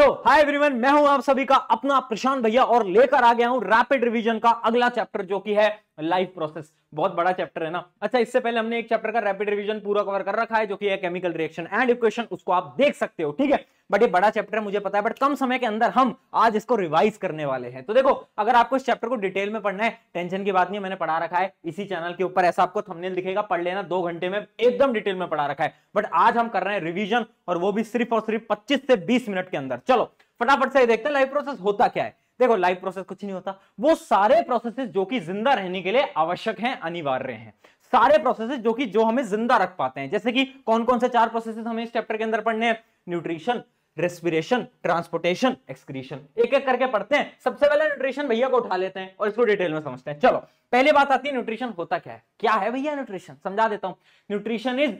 तो hi everyone मैं हूं आप सभी का अपना प्रशांत भैया और लेकर आ गया हूं रैपिड रिवीजन का अगला चैप्टर जो कि है लाइफ प्रोसेस बहुत बड़ा चैप्टर है ना अच्छा इससे पहले हमने एक चैप्टर का रैपिड रिवीजन पूरा कवर कर रखा है जो कि है केमिकल रिएक्शन एंड इक्वेशन उसको आप देख सकते हो ठीक है बट ये बड़ा चैप्टर है मुझे पता है बट कम समय के अंदर हम आज इसको रिवाइज करने वाले हैं तो देखो अगर आपको इस चैप्टर को डिटेल में पढ़ना है टेंशन की बात नहीं मैंने पढ़ा रखा है इसी चैनल के ऊपर ऐसा आपको थमनेल दिखेगा पढ़ लेना दो घंटे में एकदम डिटेल में पढ़ा रखा है बट आज हम कर रहे हैं रिविजन और वो भी सिर्फ और सिर्फ पच्चीस से बीस मिनट के अंदर चलो फटाफट से देखते हैं लाइफ प्रोसेस होता क्या है देखो लाइव प्रोसेस कुछ नहीं होता वो सारे प्रोसेसेस जो कि जिंदा रहने के लिए आवश्यक हैं अनिवार्य हैं सारे प्रोसेसेस जो कि जो हमें जिंदा रख पाते हैं जैसे कि कौन कौन से चार प्रोसेसेस हमें इस चैप्टर के अंदर पढ़ने हैं न्यूट्रिशन रेस्पिरेशन ट्रांसपोर्टेशन एक्सक्रीशन एक एक करके पढ़ते हैं सबसे पहले न्यूट्रिशन भैया को उठा लेते हैं और इसको डिटेल में समझते हैं चलो पहले बात आती है न्यूट्रिशन होता क्या है क्या है भैया न्यूट्रिशन समझा देता हूं nutrition is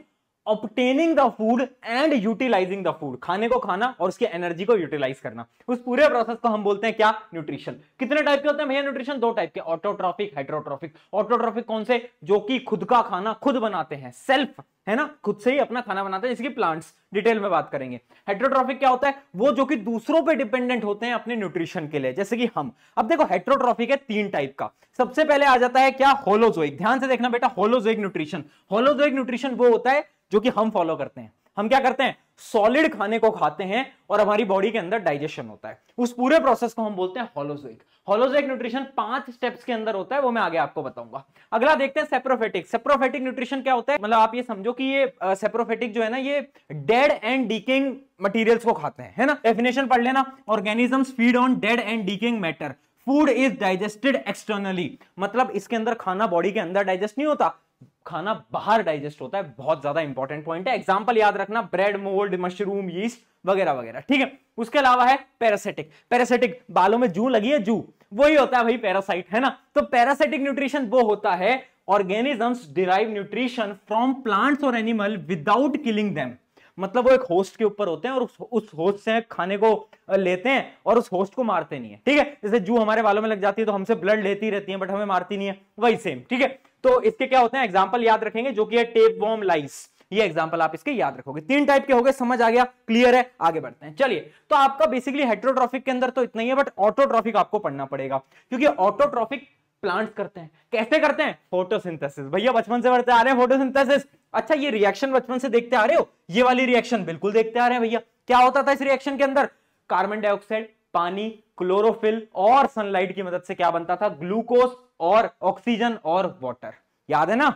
obtaining the food and utilising the food खाने को खाना और उसकी एनर्जी को यूटिलाइज करना उस पूरे प्रोसेस को हम बोलते हैं क्या न्यूट्रिशन कितने टाइप के होते हैं भैया न्यूट्रिशन दो टाइप के ऑटोट्रॉफिक हाइड्रोट्रॉफिक ऑटोट्रॉफिक कौन से जो कि खुद का खाना खुद बनाते हैं सेल्फ है ना खुद से ही अपना खाना बनाते हैं जिसकी प्लांट्स डिटेल में बात करेंगे हेट्रोट्रॉफिक क्या होता है वो जो कि दूसरों पे डिपेंडेंट होते हैं अपने न्यूट्रिशन के लिए जैसे कि हम अब देखो हेट्रोट्रॉफिक है तीन टाइप का सबसे पहले आ जाता है क्या होलोजोइक ध्यान से देखना बेटा होलोजोइक न्यूट्रिशन होलोजोइक न्यूट्रिशन वो होता है जो कि हम फॉलो करते हैं हम क्या करते हैं सॉलिड खाने को खाते हैं और हमारी बॉडी के अंदर डाइजेशन होता है उस पूरे प्रोसेस को हम बोलते हैं होलोजोइक होलोजोइक न्यूट्रिशन पांच स्टेप्स के अंदर होता है वो मैं आगे आपको बताऊंगा अगला देखते हैं सेप्रोफेटिक सेप्रोफेटिक न्यूट्रिशन क्या होता है मतलब आप ये समझो कि ये सेप्रोफेटिक जो है ना ये डेड एंड डीकिंग मटीरियल्स को खाते हैं है ना डेफिनेशन पढ़ लेना organisms feed on dead and decaying matter food is digested externally मतलब इसके अंदर खाना बॉडी के अंदर डाइजेस्ट नहीं होता खाना बाहर डाइजेस्ट होता है बहुत ज्यादा इंपॉर्टेंट पॉइंट है एग्जाम्पल याद रखना ब्रेड मोल्ड मशरूम यीस्ट वगैरह वगैरह ठीक है उसके अलावा है पैरासिटिक पैरासिटिक बालों में जू लगी है जू वही होता है भाई पैरासाइट है ना तो पैरासिटिक न्यूट्रिशन वो होता है organisms derive nutrition from plants और एनिमल विदाउट किलिंग दैम मतलब वो एक होस्ट के ऊपर होते हैं और उस होस्ट से खाने को लेते हैं और उस होस्ट को मारते नहीं है ठीक है जैसे जू हमारे बालों में लग जाती है तो हमसे ब्लड लेती रहती है बट हमें मारती नहीं है वही सेम ठीक है तो इसके क्या होते हैं एग्जाम्पल याद रखेंगे जो कि है टेप बॉम लाइस ये एग्जाम्पल आप इसके याद रखोगे तीन टाइप के हो गए समझ आ गया क्लियर है आगे बढ़ते हैं चलिए तो आपका बेसिकली हेट्रोट्रॉफिक के अंदर तो इतना ही है बट ऑटोट्रॉफिक आपको पढ़ना पड़ेगा क्योंकि ऑटोट्रॉफिक प्लांट करते हैं कैसे करते हैं फोटोसिंथेसिस भैया बचपन से बढ़ते आ रहे हैं फोटोसिंथेसिस अच्छा ये रिएक्शन बचपन से देखते आ रहे हो ये वाली रिएक्शन बिल्कुल देखते आ रहे हैं भैया क्या होता था इस रिएक्शन के अंदर कार्बन डाइऑक्साइड पानी क्लोरोफिल और सनलाइट की मदद से क्या बनता था ग्लूकोज और ऑक्सीजन और वाटर याद है ना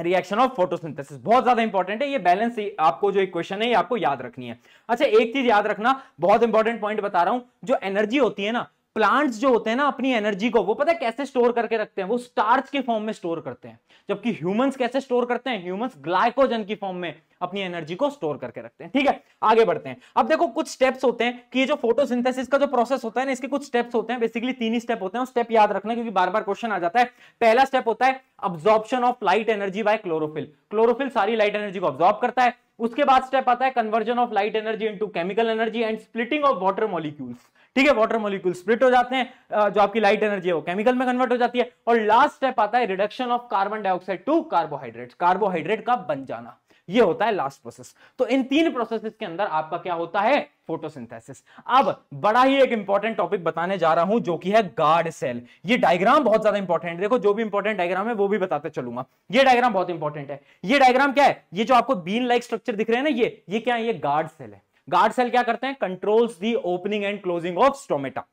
रिएक्शन ऑफ फोटोसिंथेसिस बहुत ज्यादा इंपॉर्टेंट है ये बैलेंस आपको जो इक्वेशन है ये आपको याद रखनी है अच्छा एक चीज याद रखना बहुत इंपॉर्टेंट पॉइंट बता रहा हूं जो एनर्जी होती है ना प्लांट्स जो होते हैं ना अपनी एनर्जी को वो पता है कैसे स्टोर करके रखते हैं वो स्टार्च के फॉर्म में स्टोर करते हैं जबकि ह्यूमंस कैसे स्टोर करते हैं ह्यूमंस ग्लाइकोजन की फॉर्म में अपनी एनर्जी को स्टोर करके रखते हैं ठीक है आगे बढ़ते हैं अब देखो कुछ स्टेप्स होते हैं कि ये जो फोटोसिंथेसिस का जो प्रोसेस होता है ना इसके कुछ स्टेप्स होते हैं बेसिकली तीन ही स्टेप होते हैं स्टेप याद रखना क्योंकि बार बार क्वेश्चन आ जाता है पहला स्टेप होता है absorption of light energy by chlorophyll chlorophyll सारी लाइट एनर्जी को ऑब्जॉर्ब करता है उसके बाद स्टेप आता है conversion of light energy into chemical energy and splitting of water molecules ठीक है वाटर मॉलिक्यूल स्प्लिट हो जाते हैं जो आपकी लाइट एनर्जी है वो केमिकल में कन्वर्ट हो जाती है और लास्ट स्टेप आता है reduction of carbon dioxide to carbohydrate carbohydrate का बन जाना ये होता है लास्ट प्रोसेस तो इन तीन प्रोसेस के अंदर आपका क्या होता है फोटोसिंथेसिस अब बड़ा ही एक इंपॉर्टेंट टॉपिक बताने जा रहा हूं जो कि है गार्ड सेल ये डायग्राम बहुत ज्यादा इंपॉर्टेंट देखो जो भी इंपॉर्टेंट डायग्राम है वो भी बताते चलूंगा ये डायग्राम बहुत इंपॉर्टेंट है ये डायग्राम क्या है ये जो आपको बीन लाइक स्ट्रक्चर दिख रहे हैं ना ये ये क्या है ये गार्ड सेल है गार्ड सेल क्या करते हैं controls the opening and closing of stomata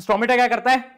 stomata क्या करता है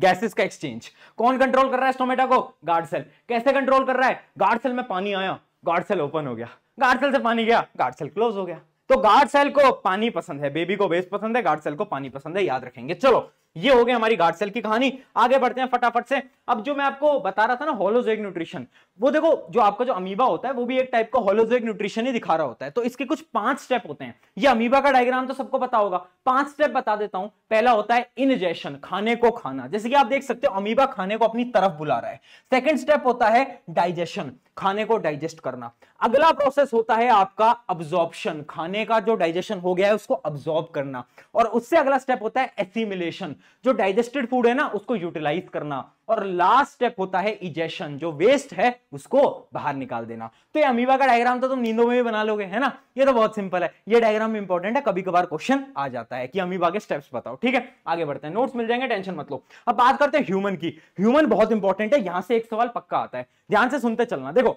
गैसेस का एक्सचेंज कौन कंट्रोल कर रहा है स्टोमेटा को गार्ड सेल कैसे कंट्रोल कर रहा है गार्ड सेल में पानी आया गार्ड सेल ओपन हो गया गार्ड सेल से पानी गया गार्ड सेल क्लोज हो गया तो गार्ड सेल को पानी पसंद है बेबी को बेस पसंद है गार्ड सेल को पानी पसंद है याद रखेंगे चलो ये हो गया हमारी गार्ड सेल की कहानी आगे बढ़ते हैं फटाफट से अब जो मैं आपको बता रहा था ना होलोजेक न्यूट्रिशन वो देखो जो आपका जो अमीबा होता है वो भी एक टाइप का होलोजोइक न्यूट्रिशन ही दिखा रहा होता है तो इसके कुछ पांच स्टेप होते हैं ये अमीबा का डायग्राम तो सबको पता होगा पांच स्टेप बता देता हूं पहला होता है इनजेशन खाने को खाना जैसे कि आप देख सकते हो अमीबा खाने को अपनी तरफ बुला रहा है सेकेंड स्टेप होता है डाइजेशन खाने को डाइजेस्ट करना अगला प्रोसेस होता है आपका अब्जॉर्प्शन खाने का जो डाइजेशन हो गया है उसको अब्जॉर्ब करना और उससे अगला स्टेप होता है एसिमिलेशन जो डाइजेस्टेड फूड है ना उसको यूटिलाइज करना और लास्ट स्टेप होता है इजेशन जो वेस्ट है उसको बाहर निकाल देना तो ये अमीबा का डायग्राम तो तुम नींदों में भी बना लोगे है ना ये तो बहुत सिंपल है ये डायग्राम इंपॉर्टेंट है कभी कभार क्वेश्चन आ जाता है कि अमीबा के स्टेप्स बताओ ठीक है आगे बढ़ते हैं नोट्स मिल जाएंगे टेंशन मतलब अब बात करते हैं ह्यूमन की ह्यूमन बहुत इंपॉर्टेंट है यहां से एक सवाल पक्का आता है ध्यान से सुनते चलना देखो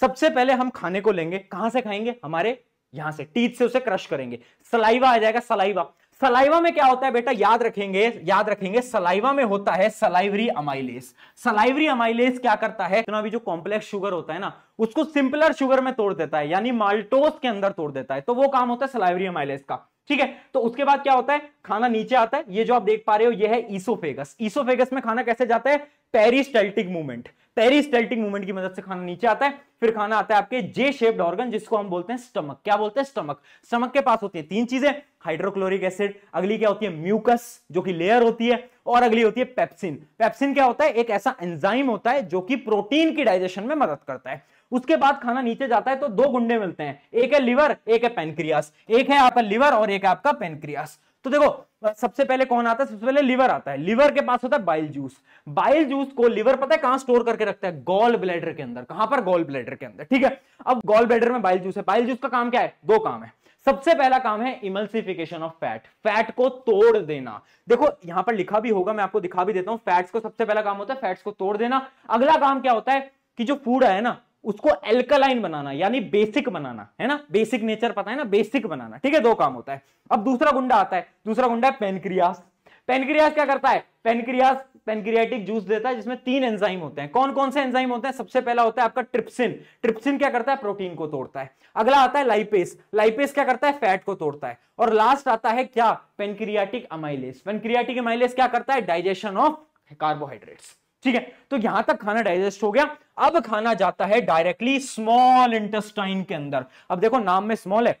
सबसे पहले हम खाने को लेंगे कहां से खाएंगे हमारे यहां से टीथ से उसे क्रश करेंगे सलाइवा आ जाएगा सलाइवा सलाइवा में क्या होता है बेटा याद रखेंगे याद रखेंगे सलाइवा में होता है सलाइवरी अमाइलेस सलाइवरी अमाइलेस क्या करता है इतना भी जो कॉम्प्लेक्स शुगर होता है ना उसको सिंपलर शुगर में तोड़ देता है यानी माल्टोस के अंदर तोड़ देता है तो वो काम होता है सलाइवरी अमाइलेस का ठीक है तो उसके बाद क्या होता है खाना नीचे आता है ये जो आप देख पा रहे हो ये है ईसोफेगस ईसोफेगस में खाना कैसे जाता है पेरिस्टल्टिक मूवमेंट पेरिस्टल्टिक मूवमेंट की मदद से खाना नीचे आता है फिर खाना आता है आपके जे शेप्ड ऑर्गन जिसको हम बोलते हैं स्टमक क्या बोलते हैं स्टमक स्टमक के पास होती है तीन चीजें हाइड्रोक्लोरिक एसिड अगली क्या होती है म्यूकस जो कि लेयर होती है और अगली होती है पेप्सिन पेप्सिन क्या होता है एक ऐसा एंजाइम होता है जो कि प्रोटीन की डाइजेशन में मदद करता है उसके बाद खाना नीचे जाता है तो दो गुंडे मिलते हैं एक है लिवर एक है पेनक्रियास एक है आपका लिवर और एक है आपका पेनक्रियास तो देखो सबसे पहले कौन आता है सबसे पहले लिवर आता है लिवर के पास होता है बाइल जूस बाइल जूस को लिवर पता है कहां स्टोर करके रखता है गॉल ब्लेडर के अंदर कहां पर गॉल ब्लेडर के अंदर ठीक है अब गॉल ब्लेडर में बाइल जूस है बाइल जूस का काम क्या है दो काम है सबसे पहला काम है इमल्सिफिकेशन ऑफ फैट फैट को तोड़ देना देखो यहां पर लिखा भी होगा मैं आपको दिखा भी देता हूं फैट्स को सबसे पहला काम होता है फैट्स को तोड़ देना अगला काम क्या होता है कि जो फूड है ना उसको एल्कलाइन बनाना यानी बेसिक बनाना है ना बेसिक नेचर पता है ना बेसिक बनाना ठीक है दो काम होता है अब दूसरा गुंडा आता है दूसरा गुंडा है पेनक्रियास पेनक्रियास क्या करता है पेनक्रियास पेनक्रियाटिक जूस देता है जिसमें तीन एंजाइम होते हैं कौन कौन से एंजाइम होते हैं सबसे पहला होता है आपका ट्रिप्सिन ट्रिप्सिन क्या करता है प्रोटीन को तोड़ता है अगला आता है लाइपेस लाइपेस क्या करता है फैट को तोड़ता है और लास्ट आता है क्या पेनक्रियाटिक अमाइलेस पेनक्रियाटिक अमाइलेस क्या करता है डाइजेशन ऑफ कार्बोहाइड्रेट्स ठीक है तो यहां तक खाना डाइजेस्ट हो गया अब खाना जाता है डायरेक्टली स्मॉल इंटेस्टाइन के अंदर अब देखो नाम में स्मॉल है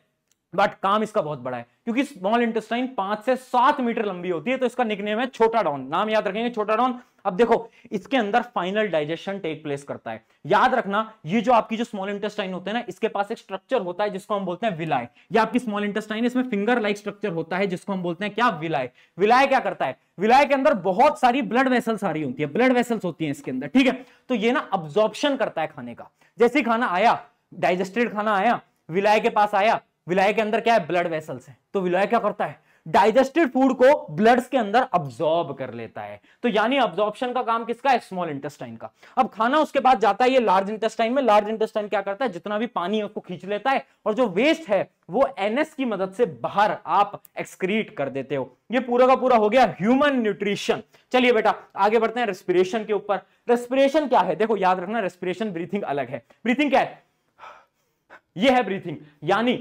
बट काम इसका बहुत बड़ा है क्योंकि स्मॉल इंटेस्टाइन पांच से सात मीटर लंबी होती है तो इसका निकनेम है छोटा डॉन नाम याद रखेंगे छोटा डॉन अब देखो इसके अंदर फाइनल डाइजेशन टेक प्लेस करता है याद रखना ये जो आपकी जो स्मॉल इंटेस्टाइन होते हैं ना इसके पास एक स्ट्रक्चर होता है जिसको हम बोलते हैं विलाय ये आपकी स्मॉल इंटेस्टाइन इसमें फिंगर लाइक स्ट्रक्चर होता है जिसको हम बोलते हैं क्या विलाय विलाय क्या करता है विलाय के अंदर बहुत सारी ब्लड वेसल्स आ रही होती है ब्लड वेसल्स होती है इसके अंदर ठीक है तो ये ना अब्जॉर्प्शन करता है खाने का जैसे खाना आया डाइजेस्टेड खाना आया विलाय के पास आया विलाय के अंदर क्या है ब्लड वेसल्स है तो विलाय क्या करता है डाइजेस्टेड फूड को ब्लड के अंदर अब्जॉर्ब कर लेता है तो यानी अब्जॉर्बन का काम किसका है स्मॉल इंटेस्टाइन का अब खाना उसके बाद जाता है ये लार्ज इंटेस्टाइन में लार्ज इंटेस्टाइन क्या करता है जितना भी पानी है उसको खींच लेता है और जो वेस्ट है वो एनएस की मदद से बाहर आप एक्सक्रीट कर देते हो ये पूरा का पूरा हो गया ह्यूमन न्यूट्रिशन चलिए बेटा आगे बढ़ते हैं रेस्पिरेशन के ऊपर रेस्पिरेशन क्या है देखो याद रखना रेस्पिरेशन ब्रीथिंग अलग है ब्रीथिंग क्या है ये है ब्रीथिंग यानी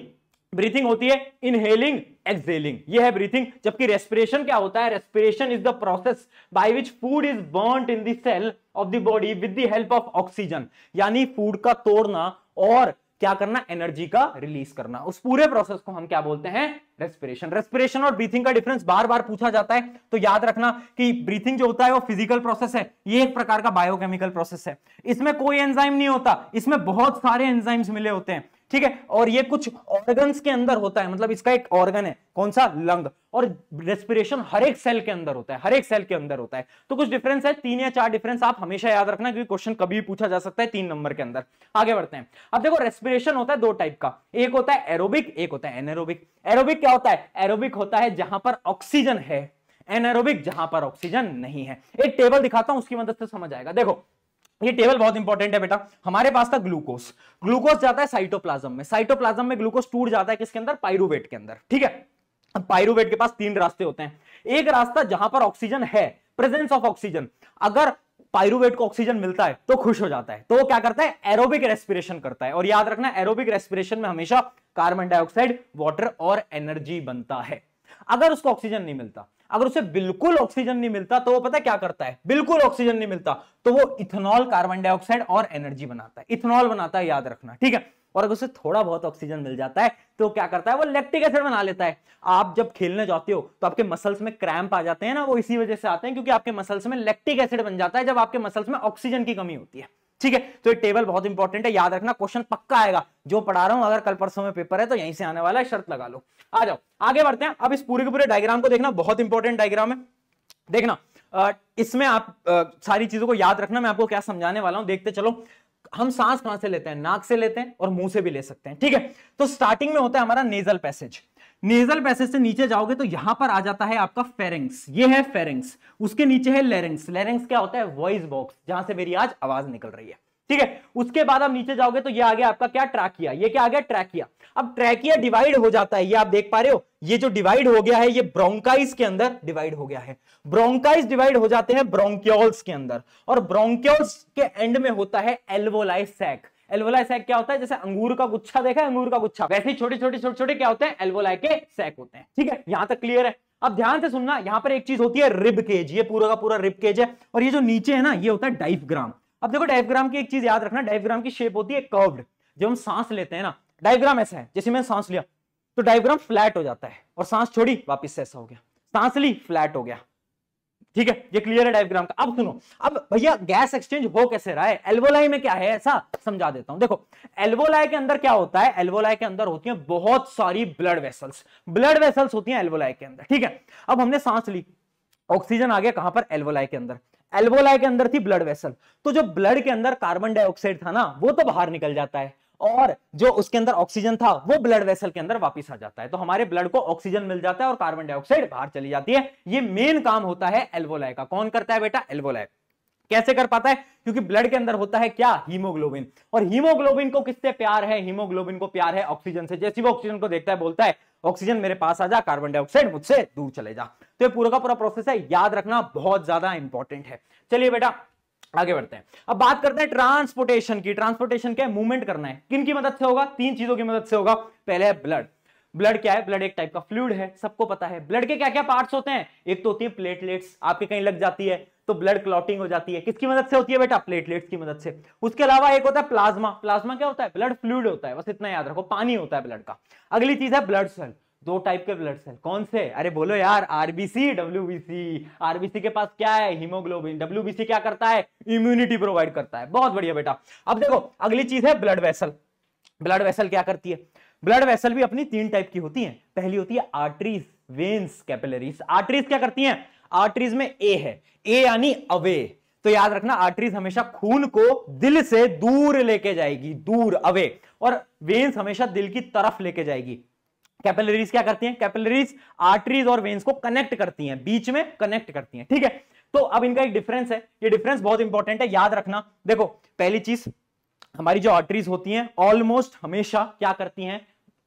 ब्रीथिंग होती है इनहेलिंग एक्सेलिंग ये है ब्रीथिंग जबकि रेस्पिरेशन क्या होता है respiration is the process by which food is burn in the cell of the body with the help of oxygen यानी फूड का तोड़ना और क्या करना एनर्जी का रिलीज करना उस पूरे प्रोसेस को हम क्या बोलते हैं रेस्पिरेशन रेस्पिरेशन और ब्रीथिंग का डिफरेंस बार बार पूछा जाता है तो याद रखना कि ब्रीथिंग जो होता है वो फिजिकल प्रोसेस है ये एक प्रकार का बायोकेमिकल प्रोसेस है इसमें कोई एंजाइम नहीं होता इसमें बहुत सारे एंजाइम्स मिले होते हैं ठीक है और ये कुछ ऑर्गन्स के अंदर होता है मतलब इसका एक ऑर्गन है कौन सा लंग और रेस्पिरेशन हर एक सेल के अंदर होता है हर एक सेल के अंदर होता है तो कुछ डिफरेंस है तीन या चार डिफरेंस आप हमेशा याद रखना क्योंकि क्वेश्चन कभी भी पूछा जा सकता है तीन नंबर के अंदर आगे बढ़ते हैं अब देखो रेस्पिरेशन होता है दो टाइप का एक होता है एरोबिक एक होता है एनरोबिक एरोबिक क्या होता है एरोबिक होता है जहां पर ऑक्सीजन है एनरोबिक जहां पर ऑक्सीजन नहीं है एक टेबल दिखाता हूं उसकी मदद से समझ आएगा देखो ये टेबल बहुत इंपॉर्टेंट है बेटा हमारे पास था ग्लूकोस ग्लूकोस जाता है साइटोप्लाज्म में साइटोप्लाज्म में ग्लूकोस टूट जाता है किसके अंदर पाइरुवेट के अंदर ठीक है पाइरुवेट के पास तीन रास्ते होते हैं एक रास्ता जहां पर ऑक्सीजन है प्रेजेंस ऑफ ऑक्सीजन अगर पाइरुवेट को ऑक्सीजन मिलता है तो खुश हो जाता है तो वो क्या करता है एरोबिक रेस्पिरेशन करता है और याद रखना एरोबिक रेस्पिरेशन में हमेशा कार्बन डाइऑक्साइड वाटर और एनर्जी बनता है अगर उसको ऑक्सीजन नहीं मिलता अगर उसे बिल्कुल ऑक्सीजन नहीं मिलता तो वो पता क्या करता है बिल्कुल ऑक्सीजन नहीं मिलता तो वो इथेनॉल कार्बन डाइऑक्साइड और एनर्जी बनाता है इथेनॉल बनाता है याद रखना ठीक है और अगर उसे थोड़ा बहुत ऑक्सीजन मिल जाता है तो क्या करता है वो लैक्टिक एसिड बना लेता है आप जब खेलने जाते हो तो आपके मसल्स में क्रैम्प आ जाते हैं ना वो इसी वजह से आते हैं क्योंकि आपके मसल्स में लैक्टिक एसिड बन जाता है जब आपके मसल्स में ऑक्सीजन की कमी होती है ठीक है तो ये टेबल बहुत इंपॉर्टेंट है याद रखना क्वेश्चन पक्का आएगा जो पढ़ा रहा हूं अगर कल परसों में पेपर है तो यहीं से आने वाला है शर्त लगा लो आ जाओ आगे बढ़ते हैं अब इस पूरे के पूरे डायग्राम को देखना बहुत इंपॉर्टेंट डायग्राम है देखना इसमें आप सारी चीजों को याद रखना मैं आपको क्या समझाने वाला हूं देखते चलो हम सांस कहां से लेते हैं नाक से लेते हैं और मुंह से भी ले सकते हैं ठीक है तो स्टार्टिंग में होता है हमारा नेजल पैसेज नेजल पैसेज से नीचे जाओगे तो यहां पर आ जाता है आपका फेरेंग्स ये है फेरेंग्स उसके नीचे है लेरेंग्स लेरेंग्स क्या होता है वॉइस बॉक्स जहां से मेरी आज आवाज निकल रही है ठीक है उसके बाद आप नीचे जाओगे तो ये आ गया आपका क्या ट्रैकिया ये क्या आ गया ट्रैकिया अब ट्रैकिया डिवाइड हो जाता है ये आप देख पा रहे हो ये जो डिवाइड हो गया है ये ब्रोंकाइस के अंदर डिवाइड हो गया है ब्रोंकाइस डिवाइड हो जाते हैं ब्रोंक्योल्स के अंदर और ब्रोंक्योल्स के एंड में होता है एल्वोलाइसैक एल्वोलाई सैक क्या होता है जैसे अंगूर का गुच्छा देखा है अंगूर का गुच्छा वैसे ही छोटे छोटे छोटे छोटे क्या होते हैं एल्वोलाई के सैक होते हैं ठीक है यहां तक क्लियर है अब ध्यान से सुनना यहां पर एक चीज होती है रिब केज ये पूरा का पूरा रिब केज है और ये जो नीचे है ना ये होता है डाइफग्राम अब देखो डाइफग्राम की एक चीज याद रखना डाइफग्राम की शेप होती है कर्व्ड जब हम सांस लेते हैं ना डाइफग्राम ऐसा है जैसे मैंने सांस लिया तो डाइफग्राम फ्लैट हो जाता है और सांस छोड़ी वापस से ऐसा हो गया सांस ली फ्लैट हो गया ठीक है ये क्लियर है डायग्राम का अब सुनो अब भैया गैस एक्सचेंज हो कैसे रहा है एल्वोलाई में क्या है ऐसा समझा देता हूं देखो एल्वोलाई के अंदर क्या होता है एल्वोलाई के अंदर होती है बहुत सारी ब्लड वेसल्स ब्लड वेसल्स होती है एल्वोलाई के अंदर ठीक है अब हमने सांस ली ऑक्सीजन आ गया कहां पर एल्वोलाई के अंदर एल्वोलाई के अंदर थी ब्लड वेसल तो जो ब्लड के अंदर कार्बन डाइऑक्साइड था ना वो तो बाहर निकल जाता है और जो उसके अंदर ऑक्सीजन था वो ब्लड वेसल के अंदर वापस आ जाता है तो हमारे ब्लड को ऑक्सीजन मिल जाता है और कार्बन डाइऑक्साइड बाहर चली जाती है ये मेन काम होता है एल्वोलाय का कौन करता है बेटा एल्वोलाय कैसे कर पाता है क्योंकि ब्लड के अंदर होता है क्या हीमोग्लोबिन और हीमोग्लोबिन को किससे प्यार है हीमोग्लोबिन को प्यार है ऑक्सीजन से जैसे वो ऑक्सीजन को देखता है बोलता है ऑक्सीजन मेरे पास आ जा कार्बन डाइऑक्साइड मुझसे दूर चले जा तो ये पूरा का पूरा प्रोसेस है याद रखना बहुत ज्यादा इंपॉर्टेंट है चलिए बेटा आगे बढ़ते हैं अब बात करते हैं ट्रांसपोर्टेशन की ट्रांसपोर्टेशन क्या है मूवमेंट करना है किन की मदद से होगा तीन चीजों की मदद से होगा पहले है ब्लड ब्लड क्या है ब्लड एक टाइप का फ्लूड है सबको पता है ब्लड के क्या क्या पार्ट्स होते हैं एक तो होती है प्लेटलेट्स आपके कहीं लग जाती है तो ब्लड क्लॉटिंग हो जाती है किसकी मदद से होती है बेटा प्लेटलेट्स की मदद से उसके अलावा एक होता है प्लाज्मा प्लाज्मा क्या होता है ब्लड फ्लूड होता है बस इतना याद रखो पानी होता है ब्लड का अगली चीज है ब्लड सेल दो टाइप के ब्लड सेल कौन से अरे बोलो यार आरबीसी डब्ल्यूबीसी आरबीसी के पास क्या है हीमोग्लोबिन डब्ल्यूबीसी क्या करता है इम्यूनिटी प्रोवाइड करता है बहुत बढ़िया बेटा अब देखो अगली चीज है ब्लड वेसल ब्लड वेसल क्या करती है ब्लड वेसल भी अपनी तीन टाइप की होती है पहली होती है आर्टरीज वेन्स कैपिलरीज आर्टरीज क्या करती है आर्टरीज में ए है ए यानी अवे तो याद रखना आर्टरीज हमेशा खून को दिल से दूर लेके जाएगी दूर अवे और वेन्स हमेशा दिल की तरफ लेके जाएगी कैपिलरीज क्या करती हैं कैपिलरीज आर्टरीज और वेन्स को कनेक्ट करती हैं बीच में कनेक्ट करती हैं ठीक है तो अब इनका एक डिफरेंस है ये डिफरेंस बहुत इंपॉर्टेंट है याद रखना देखो पहली चीज हमारी जो आर्टरीज होती हैं ऑलमोस्ट हमेशा क्या करती हैं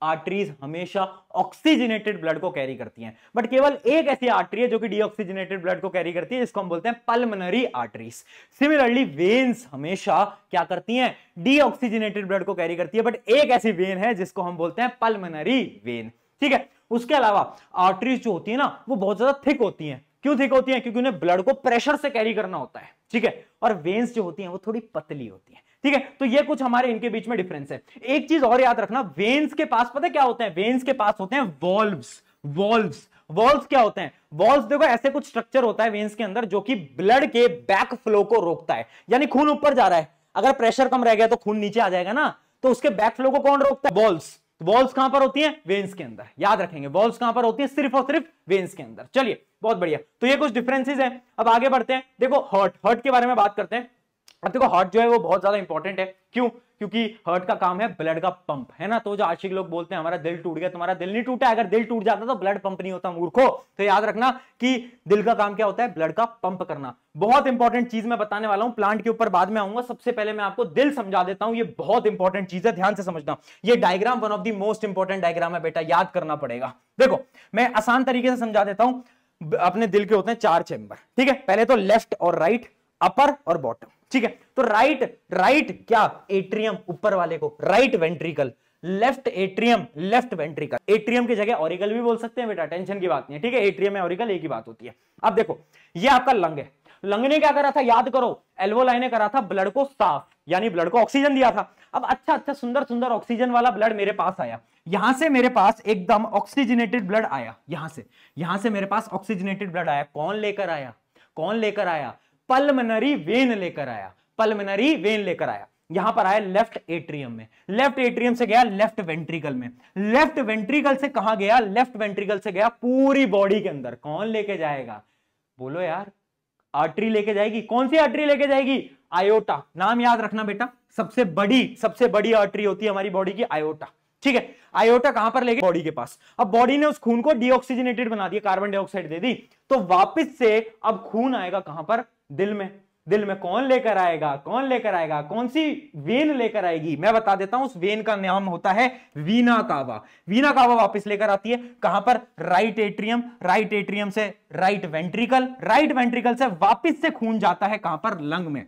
आर्टरीज हमेशा ऑक्सीजनेटेड ब्लड को कैरी करती हैं बट केवल एक ऐसी आर्टरी है जो कि डीऑक्सीजनेटेड ब्लड को कैरी करती है जिसको हम बोलते हैं पल्मोनरी आर्टरीज सिमिलरली वेन्स हमेशा क्या करती हैं डीऑक्सीजनेटेड ब्लड को कैरी करती है बट एक ऐसी वेन है जिसको हम बोलते हैं पल्मोनरी वेन ठीक है उसके अलावा आर्टरीज जो होती है ना वो बहुत ज्यादा थिक होती हैं क्यों थिक होती हैं क्योंकि उन्हें ब्लड को प्रेशर से कैरी करना होता है ठीक है और वेन्स जो होती हैं वो थोड़ी पतली होती हैं ठीक है तो ये कुछ हमारे इनके बीच में डिफरेंस है एक चीज और याद रखना वेन्स के पास पता क्या होते हैं वेन्स के पास होते हैं वॉल्व्स वॉल्व्स वॉल्व क्या होते हैं वॉल्व देखो ऐसे कुछ स्ट्रक्चर होता है वेन्स के अंदर जो कि ब्लड के बैक फ्लो को रोकता है यानी खून ऊपर जा रहा है अगर प्रेशर कम रह गया तो खून नीचे आ जाएगा ना तो उसके बैक फ्लो को कौन रोकता है वॉल्व्स वॉल्स कहां पर होती हैं वेन्स के अंदर याद रखेंगे वॉल्स कहां पर होती हैं सिर्फ और सिर्फ वेन्स के अंदर चलिए बहुत बढ़िया तो ये कुछ डिफरेंसेस हैं अब आगे बढ़ते हैं देखो हर्ट हर्ट के बारे में बात करते हैं अब देखो हार्ट जो है वो बहुत ज्यादा इंपॉर्टेंट है क्यों क्योंकि हार्ट का काम है ब्लड का पंप है ना तो जो आशिक लोग बोलते हैं हमारा दिल टूट गया तुम्हारा दिल नहीं टूटा अगर दिल टूट जाता तो ब्लड पंप नहीं होता मूर्खो तो याद रखना कि दिल का काम क्या होता है ब्लड का पंप करना बहुत इंपॉर्टेंट चीज मैं बताने वाला हूं प्लांट के ऊपर बाद में आऊंगा सबसे पहले मैं आपको दिल समझा देता हूं ये बहुत इंपॉर्टेंट चीज है ध्यान से समझना ये diagram one of the most important diagram है बेटा याद करना पड़ेगा देखो मैं आसान तरीके से समझा देता हूं अपने दिल के होते हैं चार चैंबर ठीक है पहले तो लेफ्ट और राइट अपर और बॉटम ठीक है तो राइट राइट क्या एट्रियम ऊपर वाले को right ventricle left atrium left ventricle atrium की जगह ऑरिकल भी बोल सकते हैं बेटा टेंशन की बात नहीं ठीक है एट्रियम में ऑरिकल एक ही बात होती है अब देखो ये आपका लंग है लंग ने क्या करा था याद करो एल्वोलाई ने करा था ब्लड को साफ यानी ब्लड को ऑक्सीजन दिया था अब अच्छा अच्छा सुंदर सुंदर ऑक्सीजन वाला ब्लड मेरे पास आया यहां से मेरे पास एकदम ऑक्सीजनेटेड ब्लड आया यहां से यहां से मेरे पास ऑक्सीजनेटेड ब्लड आया कौन लेकर आया कौन लेकर आया पल्मनरी वेन लेकर आया पल्मनरी वेन लेकर आया यहां पर आया लेफ्ट एट्रियम में लेफ्ट एट्रियम से गया लेफ्ट वेंट्रिकल में लेफ्ट वेंट्रिकल से कहा गया लेफ्ट वेंट्रिकल से गया पूरी बॉडी के अंदर कौन लेके जाएगा बोलो यार आर्टरी लेके जाएगी कौन सी आर्टरी लेके जाएगी आयोटा नाम याद रखना बेटा सबसे बड़ी सबसे बड़ी आर्टरी होती है हमारी बॉडी की आयोटा ठीक है आयोटा कहां पर लेके बॉडी के पास अब बॉडी ने उस खून को डीऑक्सीजनेटेड बना दिया कार्बन डाइऑक्साइड दे दी तो वापस से अब खून आएगा कहां पर दिल में दिल में कौन लेकर आएगा कौन लेकर आएगा कौन सी वेन लेकर आएगी मैं बता देता हूं उस वेन का नाम होता है वीना कावा वीना कावा वापस लेकर आती है कहां पर राइट एट्रियम राइट एट्रियम से राइट वेंट्रिकल राइट वेंट्रिकल से वापस से खून जाता है कहां पर लंग में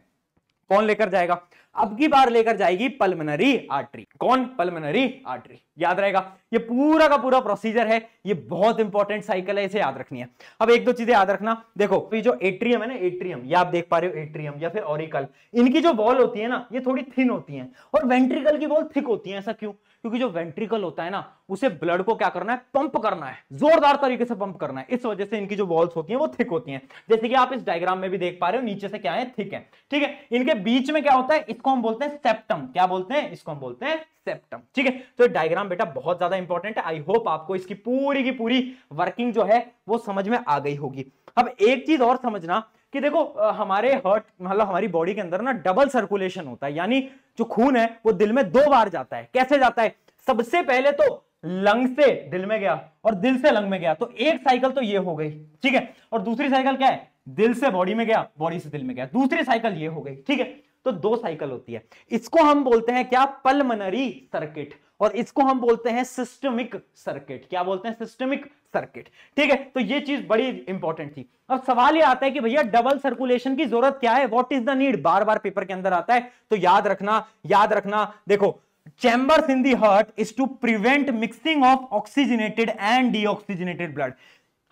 कौन लेकर जाएगा अब की बार लेकर जाएगी पल्मनरी आर्टरी कौन पल्मोनरी आर्टरी याद रहेगा ये पूरा का पूरा प्रोसीजर है ये बहुत इंपॉर्टेंट साइकिल है इसे याद रखनी है अब एक दो चीजें याद रखना देखो ये जो एट्रियम है ना एट्रियम ये आप देख पा रहे हो एट्रियम या फिर ऑरिकल इनकी जो बॉल होती है ना ये थोड़ी थिन होती है और वेंट्रिकल की बॉल थिक होती है ऐसा क्यों क्योंकि जो वेंट्रिकल होता है ना उसे ब्लड को क्या करना है पंप करना है जोरदार तरीके से पंप करना है इस वजह से इनकी जो वॉल्स होती है वो थिक होती है जैसे कि आप इस डायग्राम में भी देख पा रहे हो नीचे से क्या है थिक है ठीक है इनके बीच में क्या होता है इसको हम बोलते हैं सेप्टम क्या बोलते हैं इसको हम बोलते हैं सेप्टम ठीक है तो डायग्राम बेटा बहुत ज्यादा इंपॉर्टेंट है आई होप आपको इसकी पूरी की पूरी वर्किंग जो है वो समझ में आ गई होगी अब एक चीज और समझना कि देखो हमारे हर्ट मतलब हमारी बॉडी के अंदर ना डबल सर्कुलेशन होता है यानी जो खून है वो दिल में दो बार जाता है कैसे जाता है सबसे पहले तो लंग से दिल में गया और दिल से लंग में गया तो एक साइकिल तो ये हो गई ठीक है और दूसरी साइकिल क्या है दिल से बॉडी में गया बॉडी से दिल में गया दूसरी साइकिल ये हो गई ठीक है तो दो साइकिल होती है इसको हम बोलते हैं क्या पलमनरी सर्किट और इसको हम बोलते हैं सिस्टमिक सर्किट क्या बोलते हैं सिस्टमिक सर्किट ठीक है तो ये चीज बड़ी इंपॉर्टेंट थी अब सवाल ये आता है कि भैया डबल सर्कुलेशन की जरूरत क्या है व्हाट इज द नीड बार बार पेपर के अंदर आता है तो याद रखना याद रखना देखो chambers in the heart is to prevent mixing of oxygenated and deoxygenated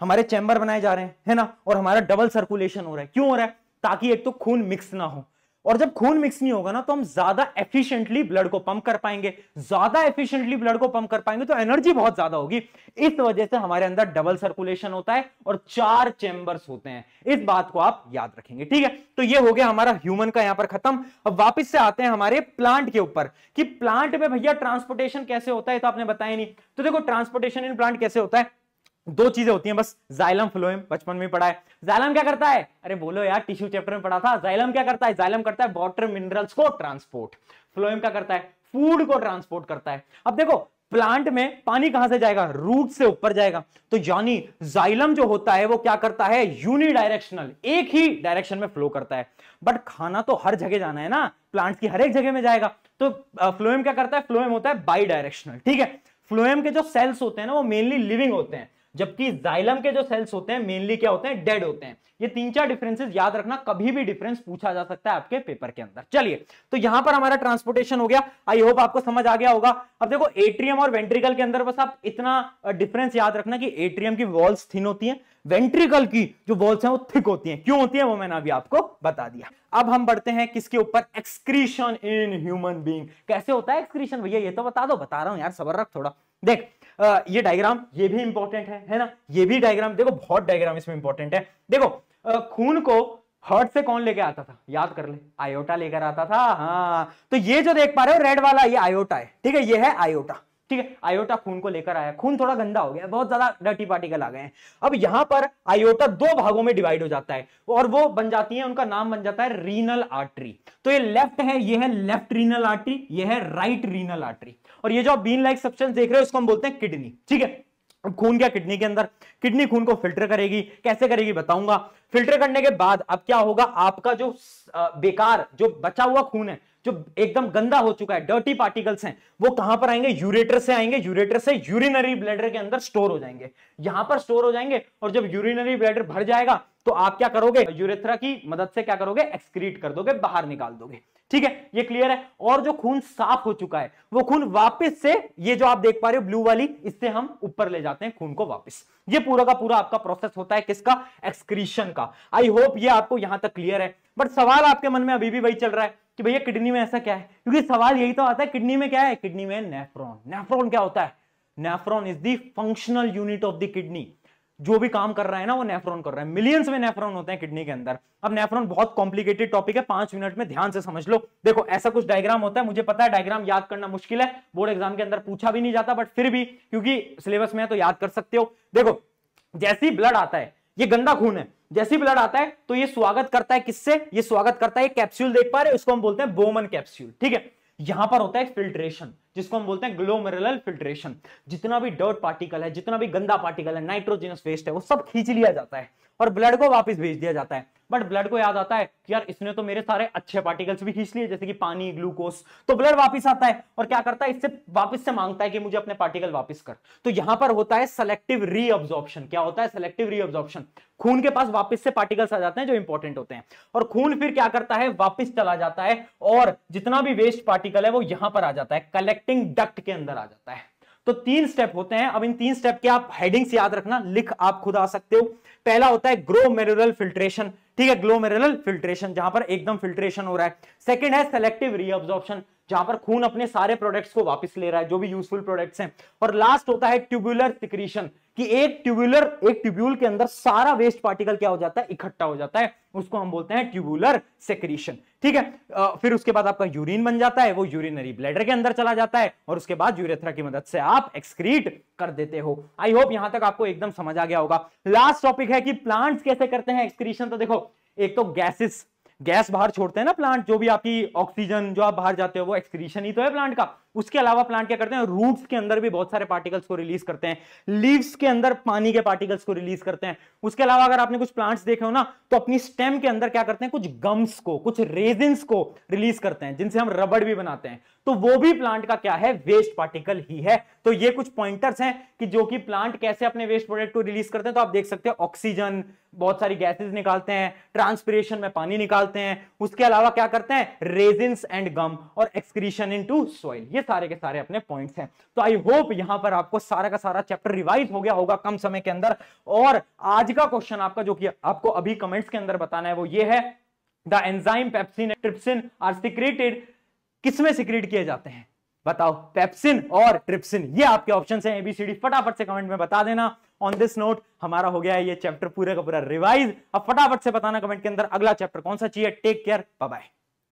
हमारे चैम्बर बनाए जा रहे हैं है ना और हमारा डबल सर्कुलेशन हो रहा है क्यों हो रहा है ताकि एक तो खून मिक्स ना हो और जब खून मिक्स नहीं होगा ना तो हम ज्यादा एफिशिएंटली ब्लड को पंप कर पाएंगे ज्यादा एफिशिएंटली ब्लड को पंप कर पाएंगे तो एनर्जी बहुत ज्यादा होगी इस वजह से हमारे अंदर डबल सर्कुलेशन होता है और चार चेंबर्स होते हैं इस बात को आप याद रखेंगे ठीक है तो ये हो गया हमारा ह्यूमन का यहां पर खत्म अब वापिस से आते हैं हमारे प्लांट के ऊपर कि प्लांट में भैया ट्रांसपोर्टेशन कैसे होता है तो आपने बताया नहीं तो देखो ट्रांसपोर्टेशन इन प्लांट कैसे होता है दो चीजें होती हैं बस जाइलम फ्लोएम बचपन में पढ़ा है जाइलम क्या करता है अरे बोलो यार टिश्यू चैप्टर में पढ़ा था जाइलम क्या करता है जाइलम करता है वाटर मिनरल्स को ट्रांसपोर्ट फ्लोएम क्या करता है फूड को ट्रांसपोर्ट करता है अब देखो प्लांट में पानी कहां से जाएगा रूट से ऊपर जाएगा तो यानी जाइलम जो होता है वो क्या करता है यूनिडायरेक्शनल एक ही डायरेक्शन में फ्लो करता है बट खाना तो हर जगह जाना है ना प्लांट की हर एक जगह में जाएगा तो फ्लोएम क्या करता है फ्लोएम होता है बाई डायरेक्शनल ठीक है फ्लोएम के जो सेल्स होते हैं ना वो मेनली लिविंग होते हैं जबकि जाइलम के जो सेल्स होते हैं मेनली क्या होते हैं डेड होते हैं ये तीन चार डिफरेंसेस याद रखना कभी भी डिफरेंस पूछा जा सकता है आपके पेपर के अंदर चलिए तो यहां पर हमारा ट्रांसपोर्टेशन हो गया आई होप आपको समझ आ गया होगा अब देखो एट्रियम और वेंट्रिकल के अंदर बस आप इतना डिफरेंस याद रखना कि एट्रियम की वॉल्स थिन होती है वेंट्रिकल की जो वॉल्स हैं वो थिक होती हैं क्यों होती है वो मैंने अभी आपको बता दिया अब हम बढ़ते हैं किसके ऊपर एक्सक्रीशन इन ह्यूमन बींग कैसे होता है एक्सक्रीशन भैया ये तो बता दो बता रहा हूं यार सबर रख थोड़ा देख ये डायग्राम ये भी इंपॉर्टेंट है है ना ये भी डायग्राम देखो बहुत डायग्राम इसमें इंपॉर्टेंट है देखो खून को हर्ट से कौन लेके आता था याद कर ले आयोटा लेकर आता था हाँ तो ये जो देख पा रहे हो रेड वाला ये आयोटा है ठीक है ये है आयोटा ठीक है आयोटा खून को लेकर आया खून थोड़ा गंदा हो गया बहुत ज्यादा डर्टी पार्टिकल आ गए हैं अब यहां पर आयोटा दो भागों में डिवाइड हो जाता है और वो बन जाती है उनका नाम बन जाता है रीनल आर्टरी तो ये लेफ्ट है ये है लेफ्ट रीनल आर्टरी ये है राइट रीनल आर्टरी और ये जो आप बीन लाइक सब्सटेंस देख रहे हो उसको हम बोलते हैं किडनी ठीक है अब खून क्या किडनी के अंदर किडनी खून को फिल्टर करेगी कैसे करेगी बताऊंगा फिल्टर करने के बाद अब क्या होगा आपका जो बेकार जो बचा हुआ खून है जो एकदम गंदा हो चुका है डर्टी पार्टिकल्स हैं वो कहां पर आएंगे यूरेटर से आएंगे यूरेटर से यूरिनरी ब्लैडर के अंदर स्टोर हो जाएंगे यहां पर स्टोर हो जाएंगे और जब यूरिनरी ब्लैडर भर जाएगा तो आप क्या करोगे यूरेथ्रा की मदद से क्या करोगे एक्सक्रीट कर दोगे बाहर निकाल दोगे ठीक है ये क्लियर है और जो खून साफ हो चुका है वो खून वापस से ये जो आप देख पा रहे हो ब्लू वाली इससे हम ऊपर ले जाते हैं खून को वापस ये पूरा का पूरा आपका प्रोसेस होता है किसका एक्सक्रीशन का आई होप ये आपको यहां तक क्लियर है बट सवाल आपके मन में अभी भी वही चल रहा है कि भैया किडनी में ऐसा क्या है क्योंकि सवाल यही तो आता है किडनी में क्या है किडनी में नेफ्रॉन नेफ्रॉन क्या होता है nephron is the functional unit of the kidney जो भी काम कर रहा है ना वो नेफ्रॉन कर रहा है मिलियंस में नेफ्रॉन होते हैं किडनी के अंदर अब नेफ्रॉन बहुत कॉम्प्लिकेटेड टॉपिक है पांच मिनट में ध्यान से समझ लो देखो ऐसा कुछ डायग्राम होता है मुझे पता है डायग्राम याद करना मुश्किल है बोर्ड एग्जाम के अंदर पूछा भी नहीं जाता बट फिर भी क्योंकि सिलेबस में है तो याद कर सकते हो देखो जैसी ब्लड आता है ये गंदा खून है जैसे ब्लड आता है तो ये स्वागत करता है किससे ये स्वागत करता है कैप्सूल देख पा रहे उसको हम बोलते हैं बोमन कैप्सूल ठीक है यहां पर होता है फिल्ट्रेशन जिसको हम बोलते हैं ग्लोमेरुलर फिल्ट्रेशन जितना भी डर्ट पार्टिकल है जितना भी गंदा पार्टिकल है नाइट्रोजिनस वेस्ट है वो सब खींच लिया जाता है और ब्लड को वापस भेज दिया जाता है बट ब्लड को याद आता है कि यार इसने तो मेरे सारे अच्छे पार्टिकल्स भी खींच लिए जैसे कि पानी ग्लूकोज तो ब्लड वापस आता है और क्या करता है इससे वापस से मांगता है कि मुझे अपने पार्टिकल वापस कर तो यहां पर होता है सेलेक्टिव रीअब्जॉर्प्शन क्या होता है सेलेक्टिव रीअब्जॉर्प्शन खून के पास वापस से पार्टिकल्स आ जाते हैं जो इंपॉर्टेंट होते हैं और खून फिर क्या करता है वापस चला जाता है और जितना भी वेस्ट पार्टिकल है वो यहां पर आ जाता है कलेक्टिंग डक्ट के अंदर आ जाता है तो तीन स्टेप होते हैं अब इन तीन स्टेप के आप हेडिंग्स याद रखना लिख आप खुद आ सकते हो पहला होता है ग्रो मेरुरल फिल्ट्रेशन ठीक है ग्लोमेरल फिल्ट्रेशन जहां पर एकदम फिल्ट्रेशन हो रहा है सेकेंड है सेलेक्टिव रीअब्जॉर्प्शन जहां पर खून अपने सारे प्रोडक्ट्स को वापस ले रहा है जो भी यूजफुल प्रोडक्ट्स हैं और लास्ट होता है ट्यूबुलर सिक्रीशन कि एक ट्यूबुलर एक ट्यूब्यूल के अंदर सारा वेस्ट पार्टिकल क्या हो जाता है इकट्ठा हो जाता है उसको हम बोलते हैं ट्यूबुलर सेक्रीशन ठीक है आ, फिर उसके बाद आपका यूरिन बन जाता है वो यूरिनरी ब्लैडर के अंदर चला जाता है और उसके बाद यूरेथ्रा की मदद से आप एक्सक्रीट कर देते हो आई होप यहां तक आपको एकदम समझ आ गया होगा लास्ट टॉपिक है कि प्लांट्स कैसे करते हैं एक्सक्रीशन तो देखो एक तो गैसेस गैस बाहर छोड़ते हैं ना प्लांट जो भी आपकी ऑक्सीजन जो आप बाहर जाते हो वो एक्सक्रीशन ही तो है प्लांट का उसके अलावा प्लांट क्या करते हैं रूट्स के अंदर भी बहुत सारे पार्टिकल्स को रिलीज करते हैं लीव्स के अंदर पानी के पार्टिकल्स को रिलीज करते हैं उसके अलावा अगर आपने कुछ प्लांट्स देखे हो ना तो अपनी स्टेम के अंदर क्या करते हैं कुछ गम्स को कुछ रेजिन्स को रिलीज करते हैं जिनसे हम रबड़ भी बनाते हैं तो वो भी प्लांट का क्या है वेस्ट पार्टिकल ही है तो ये कुछ पॉइंटर्स हैं कि जो कि प्लांट कैसे अपने वेस्ट प्रोडक्ट को रिलीज करते हैं तो आप देख सकते हैं ऑक्सीजन बहुत सारी गैसेस निकालते हैं ट्रांसपिरेशन में पानी निकालते हैं उसके अलावा क्या करते हैं रेजिन्स एंड गम और एक्सक्रीशन इन टू ये सारे के सारे अपने पॉइंट्स हैं तो आई होप यहां पर आपको सारा का सारा चैप्टर रिवाइज हो गया होगा कम समय के अंदर और आज का क्वेश्चन आपका जो कि आपको अभी कमेंट्स के अंदर बताना है वो ये है the enzyme pepsin trypsin are secreted किसमें सिक्रेट किए जाते हैं बताओ पेप्सिन और ट्रिप्सिन ये आपके ऑप्शन है एबीसीडी फटाफट से कमेंट में बता देना ऑन दिस नोट हमारा हो गया है ये चैप्टर पूरा का पूरा रिवाइज अब फटाफट से बताना कमेंट के अंदर अगला चैप्टर कौन सा चाहिए टेक केयर बाय